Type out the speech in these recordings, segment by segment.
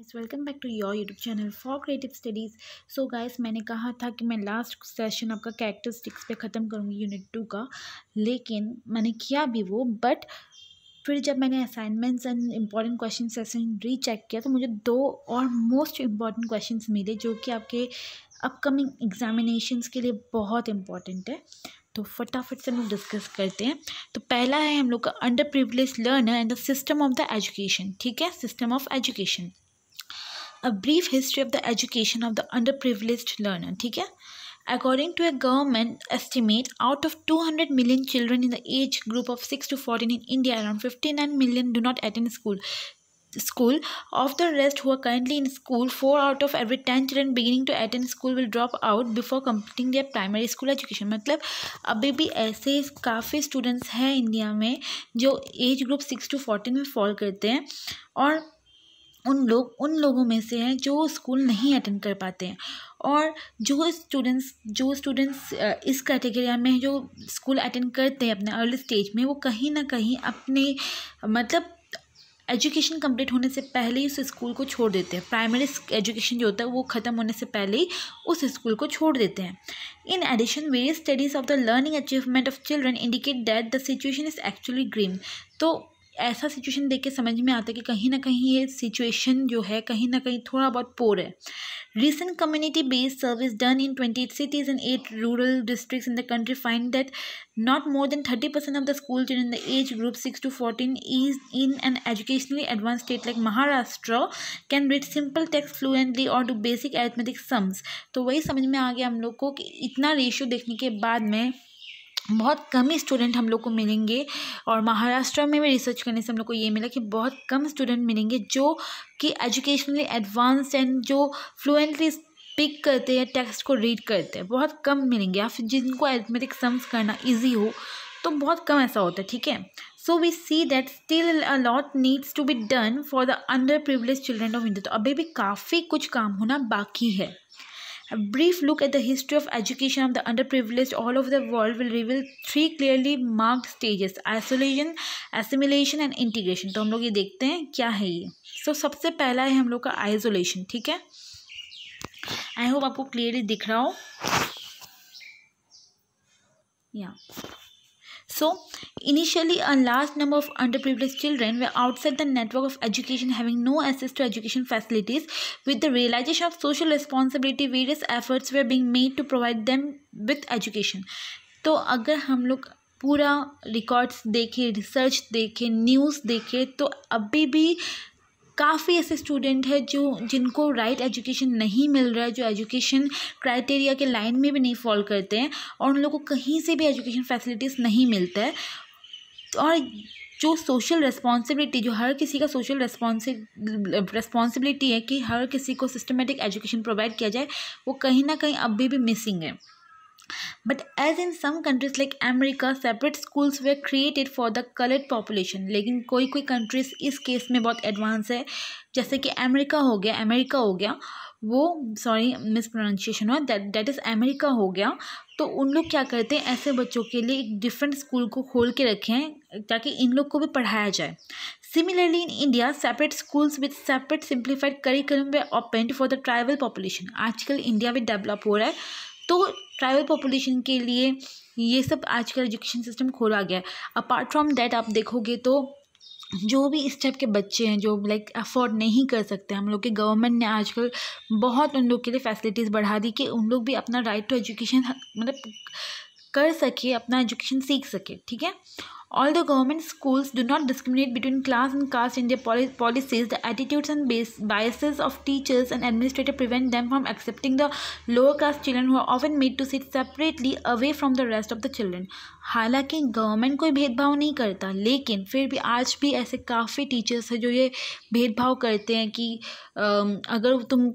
Guys welcome back to your YouTube channel for creative studies so guys मैंने कहा था कि मैं लास्ट सेशन आपका कैरेक्टर स्टिक्स पे ख़त्म करूँगी यूनिट टू का लेकिन मैंने किया भी वो बट फिर जब मैंने assignments and important question session recheck किया तो मुझे दो और मोस्ट इम्पॉर्टेंट क्वेश्चन मिले जो कि आपके अपकमिंग एग्जामिनेशन के लिए बहुत इंपॉर्टेंट है तो फटाफट से हम लोग डिस्कस करते हैं तो पहला है हम लोग का under privilege learner and the system of the education ठीक है system of education a brief history of the education of the under privilege learner ठीक है according to a government estimate out of two hundred million children in the age group of six to fourteen in India around fifty nine million do not attend school school of the rest हुआ currently in school four out of every ten children beginning to attend school will drop out before completing their primary school education मतलब अभी भी ऐसे काफ़ी students हैं India में जो age group six to fourteen में फॉल करते हैं और उन लोग उन लोगों में से हैं जो स्कूल नहीं अटेंड कर पाते हैं और जो स्टूडेंट्स जो स्टूडेंट्स इस कैटेगरी में जो स्कूल अटेंड करते हैं अपने अर्ली स्टेज में वो कहीं ना कहीं अपने मतलब एजुकेशन कंप्लीट होने से पहले ही उस स्कूल को छोड़ देते हैं प्राइमरी एजुकेशन जो होता है वो ख़त्म होने से पहले ही उस स्कूल को छोड़ देते हैं in addition various studies of the learning achievement of children indicate that the situation is actually grim तो ऐसा सिचुएशन देख के समझ में आता है कि कहीं ना कहीं ये सिचुएशन जो है कहीं ना कहीं थोड़ा बहुत पोर है recent community based service done in twenty eight cities and eight rural district in the country find that not more than thirty percent of the school in the age group six to fourteen is in an educationally advance state like Maharashtra can read simple text fluently और do basic arithmetics sums तो वही समझ में आ गया हम लोग को कि इतना रेशियो देखने के बाद में बहुत कम ही स्टूडेंट हम लोग को मिलेंगे और महाराष्ट्र में भी रिसर्च करने से हम लोग को ये मिला कि बहुत कम स्टूडेंट मिलेंगे जो कि एजुकेशनली एडवांस एंड जो फ्लुएंटली स्पीक करते हैं टेक्स्ट को रीड करते हैं बहुत कम मिलेंगे या फिर जिनको एथमेटिक सम्स करना ईजी हो तो बहुत कम ऐसा होता है ठीक है so we see that still a lot needs to be done for the under privilege children of India तो अभी भी काफ़ी कुछ काम होना बाकी है A brief look at the history of education of the underprivileged all over the world will reveal three clearly marked stages isolation, assimilation and integration. तो हम लोग ये देखते हैं क्या है ये सो so, सबसे पहला है हम लोग का isolation, ठीक है आई होप आपको क्लियरली दिख रहा हो या yeah. So, initially, a large number of underprivileged children were outside the network of education, having no access to education facilities. With the realization of social responsibility, various efforts were being made to provide them with education. तो अगर हम लोग पूरा records देखें research देखें news देखें तो अभी भी काफ़ी ऐसे स्टूडेंट हैं जो जिनको राइट right एजुकेशन नहीं मिल रहा है जो एजुकेशन क्राइटेरिया के लाइन में भी नहीं फॉल करते हैं और उन लोगों को कहीं से भी एजुकेशन फैसिलिटीज़ नहीं मिलता है और जो सोशल रिस्पॉन्सिबिलिटी जो हर किसी का सोशल रेस्पॉन्सि रिस्पॉन्सिबिलिटी है कि हर किसी को सिस्टमेटिक एजुकेशन प्रोवाइड किया जाए वो कहीं ना कहीं अभी भी मिसिंग है but as in some countries like America separate schools were created for the coloured population लेकिन कोई कोई कंट्रीज इस केस में बहुत एडवांस है जैसे कि अमेरिका हो गया अमेरिका हो गया वो सॉरी मिस प्रोनाउंसिएशन हुआ दैट इज़ अमेरिका हो गया तो उन लोग क्या करते हैं ऐसे बच्चों के लिए एक डिफरेंट स्कूल को खोल के रखे हैं ताकि इन लोग को भी पढ़ाया जाए similarly in India separate schools with separate simplified curriculum were opened for the tribal population आजकल इंडिया भी डेवलप हो रहा है तो ट्राइबल पॉपुलेशन के लिए ये सब आजकल एजुकेशन सिस्टम खोला गया है अपार्ट फ्रॉम दैट आप देखोगे तो जो भी इस टाइप के बच्चे हैं जो लाइक अफोर्ड नहीं कर सकते हम लोग के गवर्नमेंट ने आजकल बहुत उन लोग के लिए फैसिलिटीज़ बढ़ा दी कि उन लोग भी अपना राइट टू एजुकेशन मतलब कर सके अपना एजुकेशन सीख सके ठीक है all the government schools do not discriminate between class and caste in their policies the attitudes and biases of teachers and administrator prevent them from accepting the lower caste children हुआ often made to sit separately away from the rest of the children हालांकि government कोई भेदभाव नहीं करता लेकिन फिर भी आज भी ऐसे काफ़ी टीचर्स हैं जो ये भेदभाव करते हैं कि अगर तुम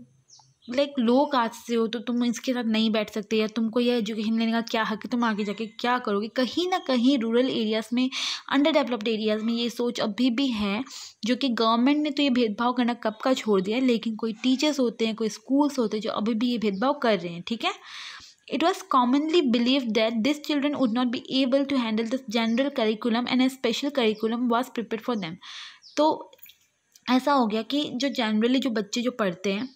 लाइक लो कास्ट से हो तो तुम इसके साथ नहीं बैठ सकते या तुमको यह एजुकेशन लेने का क्या हक है तुम आगे जाके क्या करोगे कहीं ना कहीं रूरल एरियाज़ में अंडर डेवलप्ड एरियाज़ में ये सोच अभी भी है जो कि गवर्नमेंट ने तो ये भेदभाव करना कब का छोड़ दिया है लेकिन कोई टीचर्स होते हैं कोई स्कूल्स होते हैं जो अभी भी ये भेदभाव कर रहे हैं ठीक है it was commonly believe that this children would not be able to handle this general curriculum and a special curriculum was prepare for them तो ऐसा हो गया कि जो जनरली जो बच्चे जो पढ़ते हैं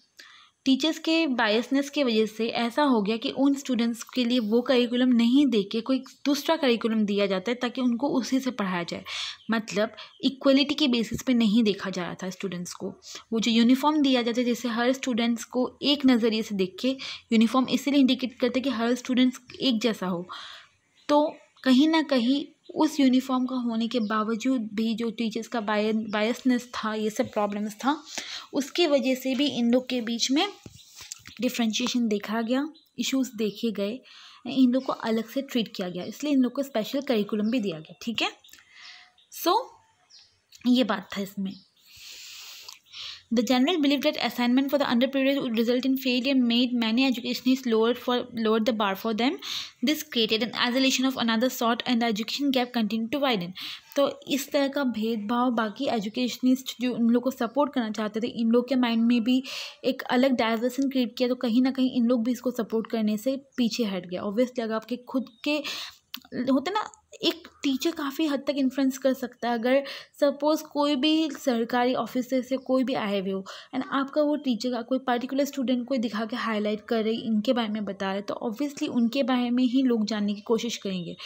टीचर्स के बायसनेस के वजह से ऐसा हो गया कि उन स्टूडेंट्स के लिए वो करिकुलम नहीं दे के कोई दूसरा करिकुलम दिया जाता है ताकि उनको उसी से पढ़ाया जाए मतलब इक्वलिटी के बेसिस पे नहीं देखा जा रहा था स्टूडेंट्स को वो जो यूनिफॉर्म दिया जाता है जैसे हर स्टूडेंट्स को एक नज़रिए से देख के यूनिफॉर्म इसीलिए इंडिकेट करते कि हर स्टूडेंट्स एक जैसा हो तो कहीं ना कहीं उस यूनिफॉर्म का होने के बावजूद भी जो टीचर्स का बाय बायसनेस था ये सब प्रॉब्लम्स था उसकी वजह से भी इन लोग के बीच में डिफ्रेंशिएशन देखा गया इश्यूज़ देखे गए इन लोग को अलग से ट्रीट किया गया इसलिए इन लोग को स्पेशल करिकुलम भी दिया गया ठीक है सो so, ये बात था इसमें The general belief that assignment for the underprivileged would result in failure made many educationists lower for lowered the bar for them. This created an isolation of another sort and the education gap continued to widen. तो इस तरह का भेदभाव बाकी educationist जो इन लोग को support करना चाहते थे इन लोग के माइंड में भी एक अलग डाइवर्सन क्रिएट किया तो कहीं ना कहीं इन लोग भी इसको सपोर्ट करने से पीछे हट गया ऑब्वियसली अगर आपके खुद के होता ना एक टीचर काफ़ी हद तक इन्फ्लुएंस कर सकता है अगर सपोज़ कोई भी सरकारी ऑफिसर से कोई भी आए हुए हो एंड आपका वो टीचर का कोई पर्टिकुलर स्टूडेंट को दिखा के हाईलाइट कर रही इनके बारे में बता रहे तो ऑब्वियसली उनके बारे में ही लोग जानने की कोशिश करेंगे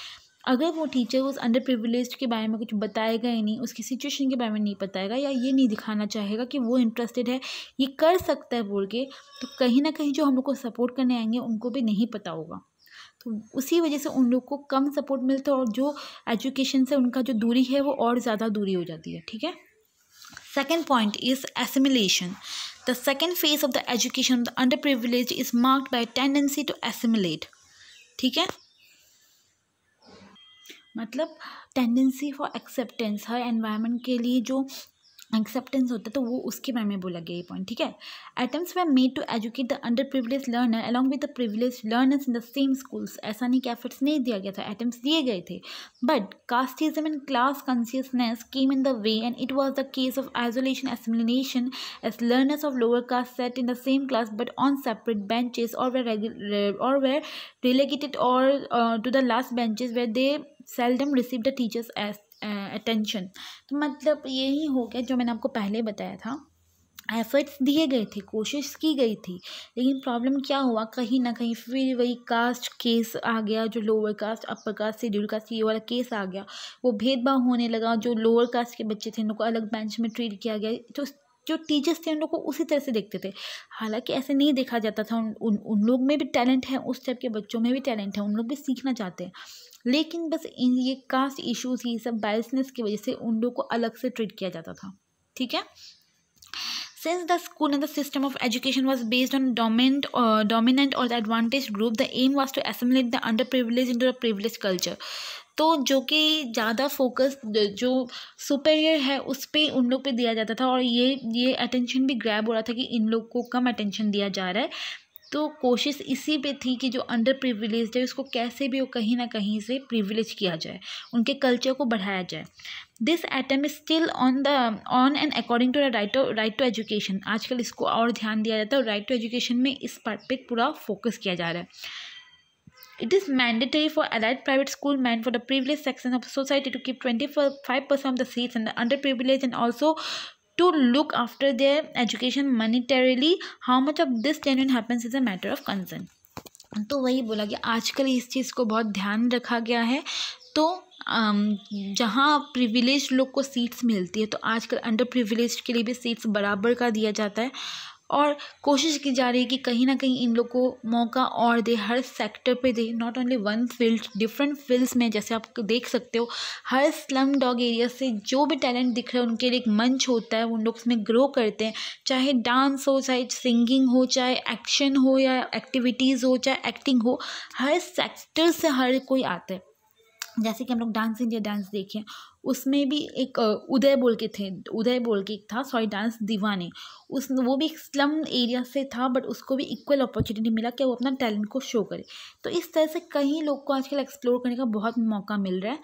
अगर वो टीचर उस अंडर प्रिविलेज के बारे में कुछ बताएगा ही नहीं उसकी सिचुएशन के बारे में नहीं बताएगा या ये नहीं दिखाना चाहेगा कि वो इंटरेस्टेड है ये कर सकता है बोल के तो कहीं ना कहीं जो हम लोग को सपोर्ट करने आएंगे उनको भी नहीं पता होगा तो उसी वजह से उन लोग को कम सपोर्ट मिलता है और जो एजुकेशन से उनका जो दूरी है वो और ज़्यादा दूरी हो जाती है ठीक है second point is assimilation the second phase of the education of the under privilege is marked by tendency to assimilate ठीक है मतलब टेंडेंसी फॉर एक्सेप्टेंस हर एनवायरनमेंट के लिए जो एक्सेप्टेंस होता है तो वो उसके बारे में बोला गया ये पॉइंट ठीक है attempts were made to educate the under underprivileged learner along with the privileged learners in the same schools ऐसा नहीं कि एफर्ट्स नहीं दिया गया था एटम्स दिए गए थे but casteism and class consciousness came in the way and it was the case of isolation assimilation as learners of lower caste sat in the same class but on separate benches or were or were relegated or to the last benches were they receive the teacher's attention तो मतलब यही हो गया जो मैंने आपको पहले बताया था एफर्ट्स दिए गए थे कोशिश की गई थी लेकिन प्रॉब्लम क्या हुआ कहीं ना कहीं फिर वही कास्ट केस आ गया जो lower caste upper caste schedule caste ये वाला केस आ गया वो भेदभाव होने लगा जो लोअर कास्ट के बच्चे थे उनको अलग बेंच में ट्रीट किया गया तो जो टीचर्स थे उन लोग को उसी तरह से देखते थे हालांकि ऐसे नहीं देखा जाता था उन उन, उन लोग में भी टैलेंट है उस टाइप के बच्चों में भी टैलेंट है उन लोग भी सीखना चाहते हैं लेकिन बस इन ये कास्ट इश्यूज ये सब बायसनेस की वजह से उन लोगों को अलग से ट्रीट किया जाता था ठीक है since the school and the system of education was based on dominant dominant or the advantage group the aim was to assimilate the under underprivileged into the privileged culture तो जो कि ज़्यादा focus जो superior है उस पर उन लोग पर दिया जाता था और ये ये अटेंशन भी ग्रैब हो रहा था कि इन लोग को कम अटेंशन दिया जा रहा है तो कोशिश इसी पे थी कि जो अंडर प्रिविलेज है उसको कैसे भी वो कहीं ना कहीं से प्रिविलेज किया जाए उनके कल्चर को बढ़ाया जाए this attempt is still on the on and according to the right right to education आजकल इसको और ध्यान दिया जाता है और राइट टू एजुकेशन में इस पर पूरा फोकस किया जा रहा है it mandatory for elite private school meant for the privileged section of society to keep twenty five percent of the seats and underprivileged and also to look after their education monetarily how much of this genuine happens is a matter of concern तो वही बोला गया आजकल इस चीज़ को बहुत ध्यान रखा गया है तो जहाँ प्रिविलेज लोग को सीट्स मिलती है तो आजकल अंडर प्रिविलेज के लिए भी सीट्स बराबर का दिया जाता है और कोशिश की जा रही है कि कहीं ना कहीं इन लोग को मौका और दे हर सेक्टर पे they not only one field different fields में जैसे आप देख सकते हो हर स्लम डॉग एरिया से जो भी टैलेंट दिख रहा है उनके लिए एक मंच होता है उन लोग उसमें ग्रो करते हैं चाहे डांस हो चाहे सिंगिंग हो चाहे एक्शन हो या एक्टिविटीज़ हो चाहे एक्टिंग हो हर सेक्टर से हर कोई आता है जैसे कि हम लोग डांस इंडिया डांस देखें उसमें भी एक उदय बोल के थे उदय बोल के एक था सॉरी डांस दीवाने उस वो भी एक स्लम एरिया से था बट उसको भी इक्वल अपॉर्चुनिटी मिला कि वो अपना टैलेंट को शो करे तो इस तरह से कई लोग को आजकल एक्सप्लोर करने का बहुत मौका मिल रहा है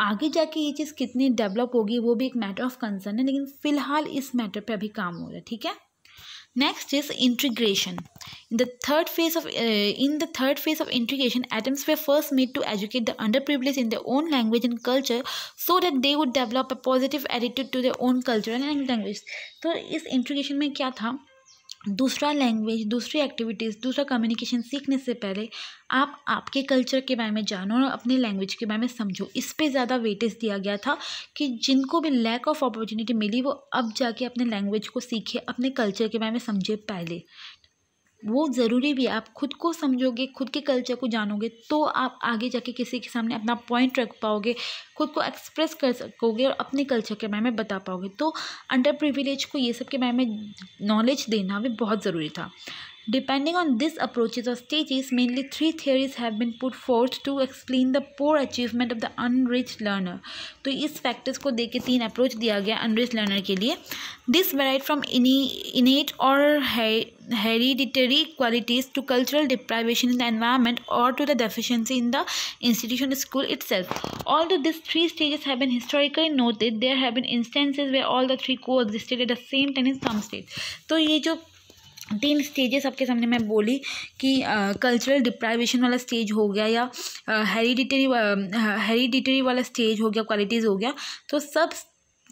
आगे जाके ये चीज़ कितनी डेवलप होगी वो भी एक मैटर ऑफ कंसर्न है लेकिन फ़िलहाल इस मैटर पे अभी काम हो रहा है ठीक है Next is integration. In the third phase of uh, in the third phase of integration, attempts were first made to educate the underprivileged in their own language and culture, so that they would develop a positive attitude to their own culture and language. So, is integration में क्या था दूसरा language दूसरी activities दूसरा communication सीखने से पहले आप आपके कल्चर के बारे में जानो और अपने लैंग्वेज के बारे में समझो इस पर ज़्यादा वेटेज दिया गया था कि जिनको भी लैक ऑफ अपॉर्चुनिटी मिली वो अब जाके अपने लैंग्वेज को सीखे अपने कल्चर के बारे में समझे पहले वो ज़रूरी भी है आप खुद को समझोगे खुद के कल्चर को जानोगे तो आप आगे जाके किसी के सामने अपना पॉइंट रख पाओगे खुद को एक्सप्रेस कर सकोगे और अपने कल्चर के बारे में बता पाओगे तो अंडर प्रिविलेज को ये सब के बारे में नॉलेज देना भी बहुत ज़रूरी था Depending on these approaches or stages, mainly three theories have been put forth to explain the poor achievement of the unrich learner. to is factors ko को देके तीन अप्रोच दिया गया अनरिच लर्नर के लिए this varied from innate or hereditary qualities to cultural deprivation in the environment or to the deficiency in the institution school itself. Although these three stages have been historically noted, there have been instances where all the three coexisted at the same time in some states. तो ye jo तीन stages आपके सामने मैं बोली कि cultural deprivation वाला stage हो गया या हेरिडिटरी हेरिडिटरी वाला स्टेज हो गया क्वालिटीज़ हो गया तो सब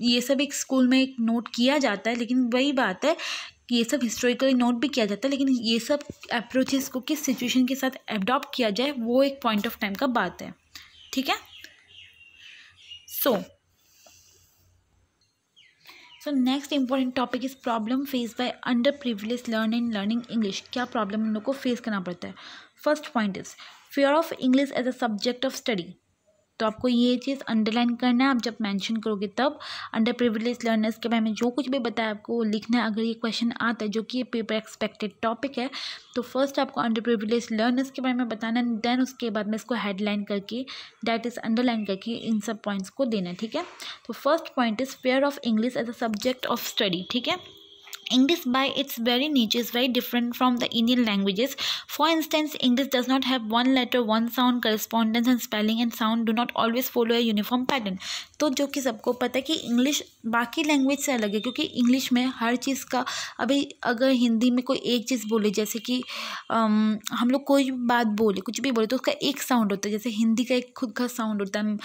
ये सब एक स्कूल में एक नोट किया जाता है लेकिन वही बात है ये सब हिस्टोरिकली नोट भी किया जाता है लेकिन ये सब अप्रोचेस को किस सिचुएशन के साथ अडॉप्ट किया जाए वो एक पॉइंट ऑफ टाइम का बात है ठीक है so so, so next important topic is problem face by underprivileged learn in learning English क्या प्रॉब्लम उन लोग को फेस करना पड़ता है first point is fear of English as a subject of study तो आपको ये चीज़ अंडरलाइन करना है आप जब मेंशन करोगे तब अंडर प्रिविलेज लर्नर्स के बारे में जो कुछ भी बताया आपको वो लिखना है अगर ये क्वेश्चन आता है जो कि ये पेपर एक्सपेक्टेड टॉपिक है तो फर्स्ट आपको अंडर प्रिविलेज लर्नर्स के बारे में बताना है देन उसके बाद में इसको हेडलाइन करके डैट इज़ अंडरलाइन करके इन सब पॉइंट्स को देना ठीक है तो first point is fear of English as a subject of study ठीक है English by its very nature is very different from the Indian languages. For instance, English does not have one letter, one sound, correspondence and spelling and sound do not always follow a uniform pattern. तो जो कि सबको पता है कि English बाकी language से अलग है क्योंकि इंग्लिश में हर चीज़ का अभी अगर हिंदी में कोई एक चीज़ बोले जैसे कि आम, हम लोग कोई बात बोले कुछ भी बोले तो उसका एक साउंड होता है जैसे हिंदी का एक खुद का साउंड होता है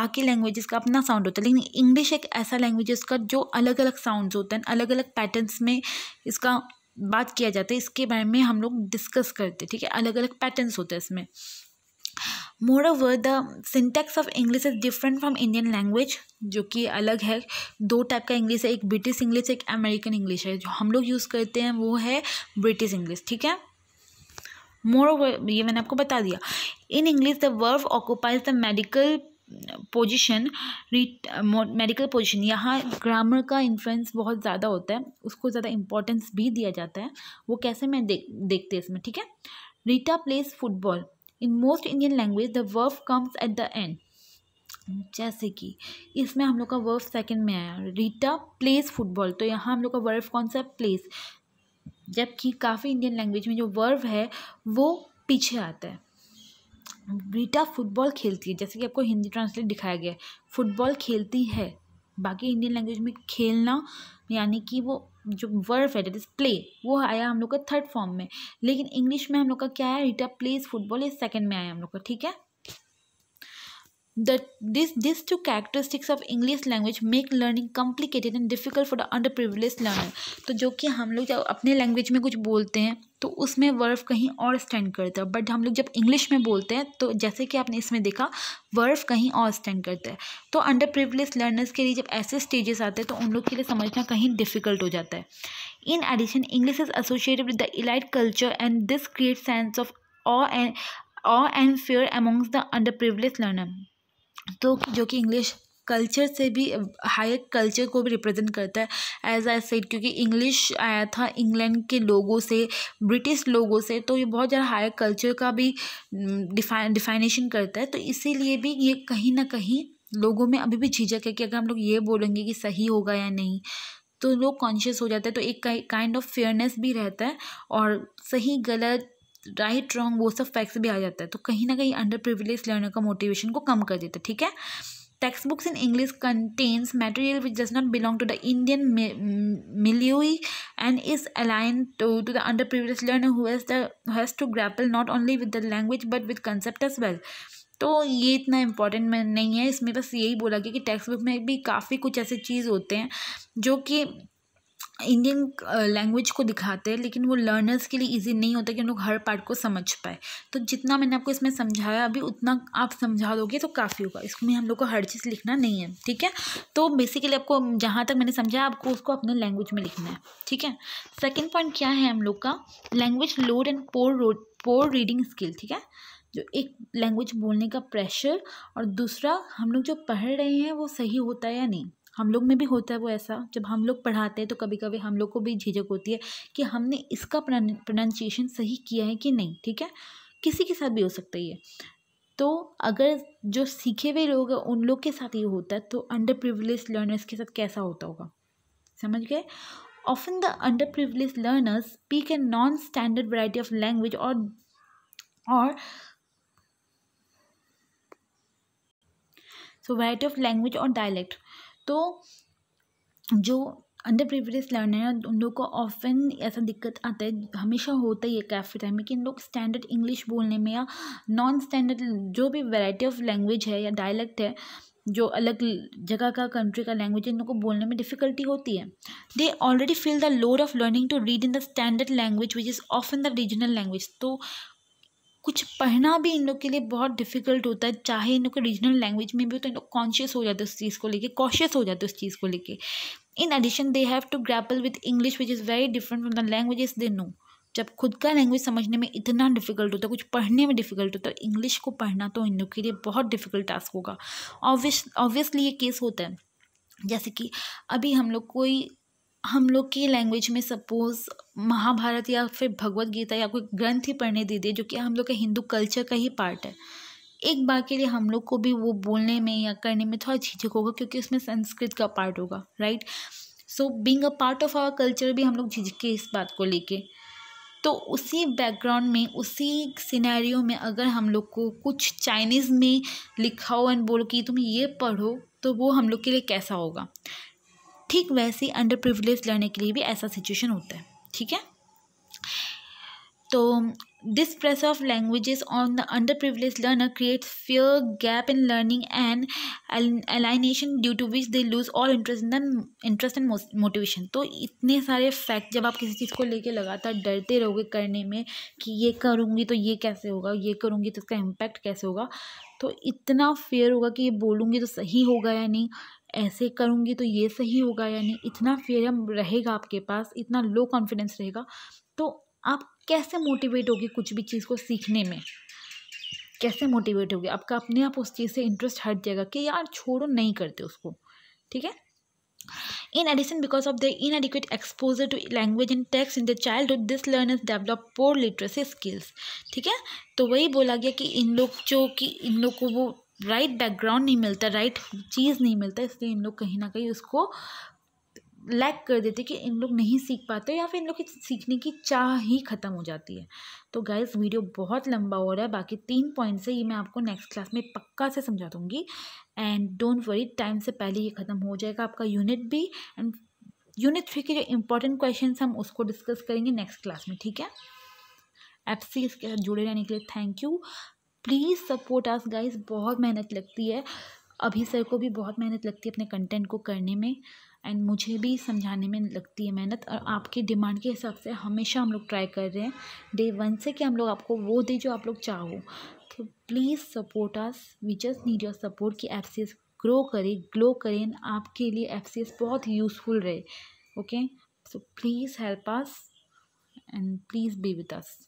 बाकी लैंग्वेजेस का अपना साउंड होता है लेकिन इंग्लिश एक ऐसा लैंग्वेज है उसका जो अलग अलग साउंड होते हैं अलग अलग पैटर्न्स में इसका बात किया जाता है इसके बारे में हम लोग डिस्कस करते हैं ठीक है अलग अलग पैटर्न्स होते हैं इसमें over the syntax of English is different from Indian language जो कि अलग है दो टाइप का इंग्लिश है एक ब्रिटिश इंग्लिश एक अमेरिकन इंग्लिश है जो हम लोग यूज़ करते हैं वो है ब्रिटिश इंग्लिश ठीक है मोर ओवर ये मैंने आपको बता दिया in English the verb occupies the medial position medial position यहाँ ग्रामर का इन्फ्लुएंस बहुत ज़्यादा होता है उसको ज़्यादा इम्पोर्टेंस भी दिया जाता है वो कैसे मैं देख देखते हैं इसमें ठीक है Rita plays football in most Indian language the verb comes at the end जैसे कि इसमें हम लोग का वर्फ सेकंड में आया रीटा प्लेस फुटबॉल तो यहाँ हम लोग का वर्फ कौन सा प्लेस जबकि काफ़ी इंडियन लैंग्वेज में जो वर्व है वो पीछे आता है बेटा फुटबॉल खेलती है जैसे कि आपको हिंदी ट्रांसलेट दिखाया गया है फुटबॉल खेलती है बाकी इंडियन लैंग्वेज में खेलना यानी कि वो जो वर्ब है दैट इज़ प्ले वो आया हम लोग का थर्ड फॉर्म में लेकिन इंग्लिश में हम लोग का क्या है रीटा प्लेज फुटबॉल ये सेकंड में आया हम लोग का ठीक है The, this, these two characteristics of English language make learning complicated and difficult for the underprivileged learner. तो जो कि हम लोग जब अपने लैंग्वेज में कुछ बोलते हैं तो उसमें वर्फ कहीं और स्टैंड करता है बट हम लोग जब इंग्लिश में बोलते हैं तो जैसे कि आपने इसमें देखा वर्फ कहीं और स्टैंड करता है तो अंडर प्रिवलेज लर्नर्स के लिए जब ऐसे स्टेजेस आते हैं तो उन लोग के लिए समझना कहीं डिफिकल्ट हो जाता है in addition English is associated with the elite culture and this create sense of awe and awe and fear amongst the under privilege learner तो जो कि इंग्लिश कल्चर से भी हायर कल्चर को भी रिप्रेजेंट करता है एज आई सेड क्योंकि इंग्लिश आया था इंग्लैंड के लोगों से ब्रिटिश लोगों से तो ये बहुत ज़्यादा हायर कल्चर का भी डिफाइन डिफाइनेशन करता है तो इसीलिए भी ये कहीं ना कहीं लोगों में अभी भी झिझक है कि अगर हम लोग ये बोलेंगे कि सही होगा या नहीं तो लोग कॉन्शियस हो जाते हैं तो एक काइंड ऑफ फेयरनेस भी रहता है और सही गलत राइट रॉन्ग वो सब फैक्स भी आ जाता है तो कहीं ना कहीं अंडर प्रिविलेज लर्नर का मोटिवेशन को कम कर देता है ठीक है textbooks in English contents material which does not belong to the Indian milieu and is aligned to to the under underprivileged learner whose there's to grapple not only with the language but with concept as well तो ये इतना important नहीं है इसमें बस यही बोला गया कि टेक्स्ट बुक में भी काफ़ी कुछ ऐसे चीज़ होते हैं जो कि इंडियन लैंग्वेज uh, को दिखाते हैं लेकिन वो लर्नर्स के लिए इजी नहीं होता कि उन लोग हर पार्ट को समझ पाए तो जितना मैंने आपको इसमें समझाया अभी उतना आप समझा दोगे तो काफ़ी होगा इसमें हम लोग को हर चीज़ लिखना नहीं है ठीक है तो बेसिकली आपको जहाँ तक मैंने समझाया आपको उसको अपने लैंग्वेज में लिखना है ठीक है सेकेंड पॉइंट क्या है हम लोग का language load and poor road poor reading skill ठीक है जो एक लैंग्वेज बोलने का प्रेशर और दूसरा हम लोग जो पढ़ रहे हैं वो सही होता है या नहीं हम लोग में भी होता है वो ऐसा जब हम लोग पढ़ाते हैं तो कभी कभी हम लोग को भी झिझक होती है कि हमने इसका प्रोनाउंसिएशन सही किया है कि नहीं ठीक है किसी के साथ भी हो सकता है ये तो अगर जो सीखे हुए लोग हैं उन लोग के साथ ये होता है तो अंडर प्रिवलेज लर्नर्स के साथ कैसा होता होगा समझ गए the under underprivileged learners speak a non standard variety of language or or so variety of language or dialect तो जो अंडर प्रिवरेज लर्नर है उन लोग को ऑफन ऐसा दिक्कत आता है हमेशा होता ही है काफ़ी टाइम में कि इन लोग स्टैंडर्ड इंग्लिश बोलने में या नॉन स्टैंडर्ड जो भी वैरायटी ऑफ लैंग्वेज है या डायलेक्ट है जो अलग जगह का कंट्री का लैंग्वेज है इन लोग को बोलने में डिफिकल्टी होती है they already feel the load of learning to read in the standard language which is of in the regional language तो कुछ पढ़ना भी इन लोग के लिए बहुत डिफिकल्ट होता है चाहे इन लोग के रीजनल लैंग्वेज में भी हो तो इन लोग कॉन्शियस हो जाते हैं उस चीज़ को लेके कॉशियस हो जाते हैं उस चीज़ को लेके in addition they have to grapple with English which is very different from the languages they know जब खुद का लैंग्वेज समझने में इतना डिफिकल्ट होता है कुछ पढ़ने में डिफिकल्ट होता है इंग्लिश तो को पढ़ना तो इन लोग के लिए बहुत डिफिकल्ट टास्क होगा ऑब्वियस ऑब्वियसली ये केस होता है जैसे कि अभी हम लोग कोई हम लोग की लैंग्वेज में सपोज़ महाभारत या फिर भगवत गीता या कोई ग्रंथ ही पढ़ने दे दिए जो कि हम लोग के हिंदू कल्चर का ही पार्ट है एक बार के लिए हम लोग को भी वो बोलने में या करने में थोड़ा झिझक होगा क्योंकि उसमें संस्कृत का पार्ट होगा right so being a part of our culture भी हम लोग झिझके इस बात को लेके तो उसी बैकग्राउंड में उसी सिनेरियो में अगर हम लोग को कुछ चाइनीज़ में लिखा हो एंड बोलो कि तुम ये पढ़ो तो वो हम लोग के लिए कैसा होगा ठीक वैसे ही अंडर प्रिविलेज लड़ने के लिए भी ऐसा सिचुएशन होता है ठीक है तो this press of languages on the under underprivileged learner creates fear gap in learning and alienation due to which they lose all interest in interest and motivation तो इतने सारे फैक्ट जब आप किसी चीज़ को लेके लगातार डरते रहोगे करने में कि ये करूँगी तो ये कैसे होगा ये करूँगी तो इसका इम्पैक्ट कैसे होगा तो इतना फेयर होगा कि ये बोलूँगी तो सही होगा या नहीं ऐसे करूँगी तो ये सही होगा यानी इतना फेयर रहेगा आपके पास इतना लो कॉन्फिडेंस रहेगा तो आप कैसे मोटिवेट होगी कुछ भी चीज़ को सीखने में कैसे मोटिवेट होगी आपका अपने आप उस चीज़ से इंटरेस्ट हट जाएगा कि यार छोड़ो नहीं करते उसको ठीक है in addition because of the in their exposure to language language text in the childhood this learners develop poor literacy skills ठीक है तो वही बोला गया कि इन लोग जो कि इन लोग को वो राइट बैकग्राउंड नहीं मिलता राइट चीज़ नहीं मिलता इसलिए इन लोग कहीं ना कहीं उसको लैक कर देते कि इन लोग नहीं सीख पाते या फिर इन लोग की सीखने की चाह ही ख़त्म हो जाती है तो गाइज वीडियो बहुत लंबा हो रहा है बाकी तीन पॉइंट्स है ये मैं आपको नेक्स्ट क्लास में पक्का से समझा दूँगी एंड डोंट वरी टाइम से पहले ये ख़त्म हो जाएगा आपका यूनिट भी एंड यूनिट थ्री के जो इंपॉर्टेंट क्वेश्चन हम उसको डिस्कस करेंगे नेक्स्ट क्लास में ठीक है एफ साथ जुड़े रहने के लिए thank you please support us guys बहुत मेहनत लगती है अभी सर को भी बहुत मेहनत लगती है अपने कंटेंट को करने में एंड मुझे भी समझाने में लगती है मेहनत और आपकी डिमांड के हिसाब से हमेशा हम लोग ट्राई कर रहे हैं डे वन से कि हम लोग आपको वो दे जो आप लोग चाहो तो please support us we just need your support कि एफ सी एस ग्रो करे ग्लो करे आपके लिए एफ सी एस बहुत यूज़फुल रहे okay so please help us and please be with us